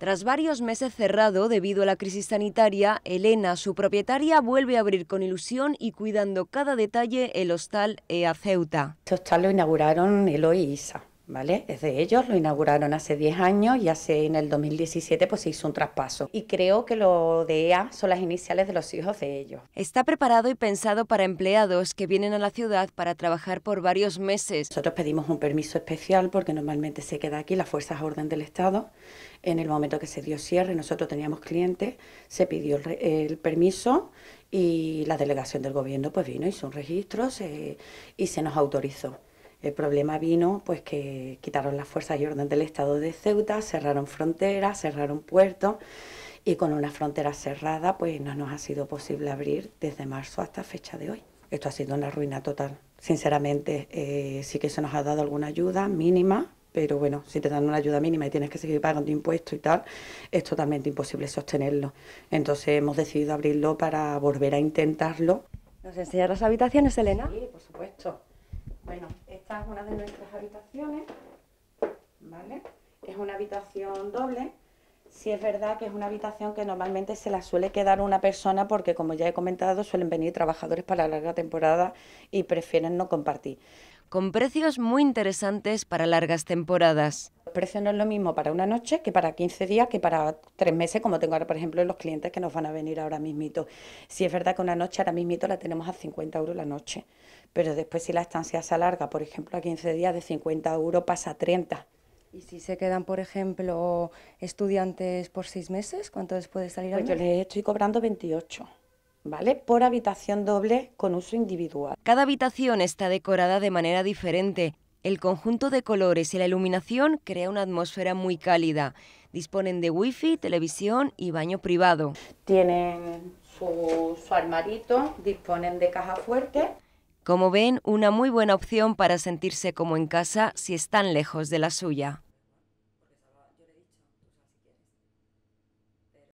Tras varios meses cerrado debido a la crisis sanitaria, Elena, su propietaria, vuelve a abrir con ilusión y cuidando cada detalle el hostal EA Ceuta. Este hostal lo inauguraron Eloy e Isa es de ellos, lo inauguraron hace 10 años y hace en el 2017 pues se hizo un traspaso. Y creo que lo de EA son las iniciales de los hijos de ellos. Está preparado y pensado para empleados que vienen a la ciudad para trabajar por varios meses. Nosotros pedimos un permiso especial porque normalmente se queda aquí las fuerzas orden del Estado. En el momento que se dio cierre, nosotros teníamos clientes, se pidió el, permiso y la delegación del gobierno pues vino, hizo un registro y se nos autorizó. El problema vino pues que quitaron las fuerzas y orden del Estado de Ceuta, cerraron fronteras, cerraron puertos y con una frontera cerrada pues no nos ha sido posible abrir desde marzo hasta fecha de hoy. Esto ha sido una ruina total. Sinceramente eh, sí que se nos ha dado alguna ayuda mínima, pero bueno, si te dan una ayuda mínima y tienes que seguir pagando impuestos y tal, es totalmente imposible sostenerlo. Entonces hemos decidido abrirlo para volver a intentarlo. ¿Nos enseñas las habitaciones, Elena? Sí, por supuesto. Bueno, esta es una de nuestras habitaciones, ¿vale? Es una habitación doble. Sí es verdad que es una habitación que normalmente se la suele quedar una persona porque, como ya he comentado, suelen venir trabajadores para larga temporada y prefieren no compartir. Con precios muy interesantes para largas temporadas. ...los precio no es lo mismo para una noche que para 15 días, que para tres meses, como tengo ahora, por ejemplo, los clientes que nos van a venir ahora mismito. Si es verdad que una noche ahora mismito la tenemos a 50 euros la noche, pero después si la estancia se alarga, por ejemplo, a 15 días, de 50 euros pasa a 30. ¿Y si se quedan, por ejemplo, estudiantes por seis meses? ¿Cuánto les puede salir a al pues mes? Yo les estoy cobrando 28. ¿vale? Por habitación doble con uso individual. Cada habitación está decorada de manera diferente el conjunto de colores y la iluminación crea una atmósfera muy cálida. Disponen de wifi, televisión y baño privado. Tienen su, su armarito, disponen de caja fuerte. Como ven, una muy buena opción para sentirse como en casa si están lejos de la suya.